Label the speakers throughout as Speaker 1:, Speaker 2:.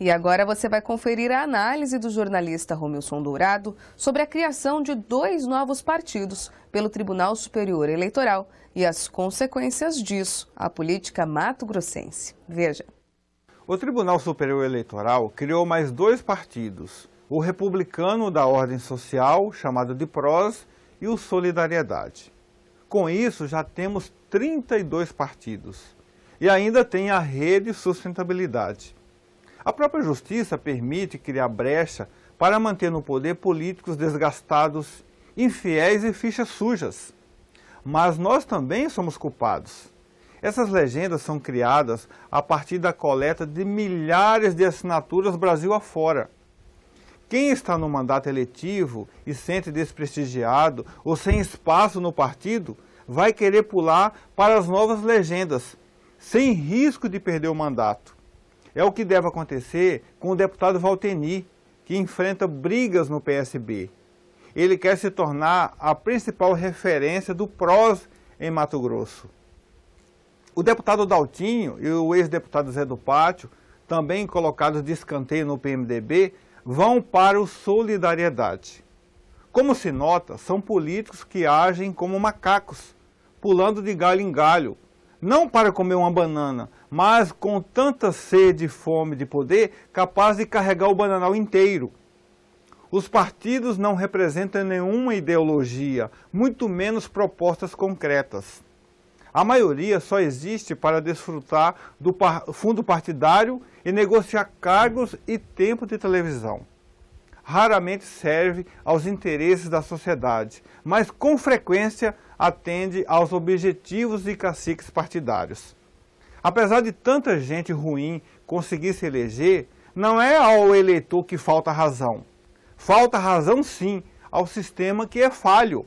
Speaker 1: E agora você vai conferir a análise do jornalista Romilson Dourado sobre a criação de dois novos partidos pelo Tribunal Superior Eleitoral e as consequências disso à política mato-grossense. Veja.
Speaker 2: O Tribunal Superior Eleitoral criou mais dois partidos, o Republicano da Ordem Social, chamado de PROS, e o Solidariedade. Com isso, já temos 32 partidos. E ainda tem a Rede Sustentabilidade, a própria justiça permite criar brecha para manter no poder políticos desgastados, infiéis e fichas sujas. Mas nós também somos culpados. Essas legendas são criadas a partir da coleta de milhares de assinaturas Brasil afora. Quem está no mandato eletivo e sente desprestigiado ou sem espaço no partido, vai querer pular para as novas legendas, sem risco de perder o mandato. É o que deve acontecer com o deputado Valteni, que enfrenta brigas no PSB. Ele quer se tornar a principal referência do PROS em Mato Grosso. O deputado Daltinho e o ex-deputado Zé do Pátio, também colocados de escanteio no PMDB, vão para o Solidariedade. Como se nota, são políticos que agem como macacos, pulando de galho em galho, não para comer uma banana, mas com tanta sede e fome de poder, capaz de carregar o bananal inteiro. Os partidos não representam nenhuma ideologia, muito menos propostas concretas. A maioria só existe para desfrutar do fundo partidário e negociar cargos e tempo de televisão. Raramente serve aos interesses da sociedade, mas com frequência atende aos objetivos de caciques partidários apesar de tanta gente ruim conseguir se eleger, não é ao eleitor que falta razão. Falta razão, sim, ao sistema que é falho.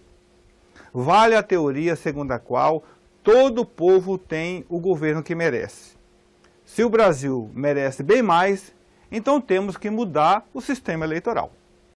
Speaker 2: Vale a teoria segundo a qual todo povo tem o governo que merece. Se o Brasil merece bem mais, então temos que mudar o sistema eleitoral.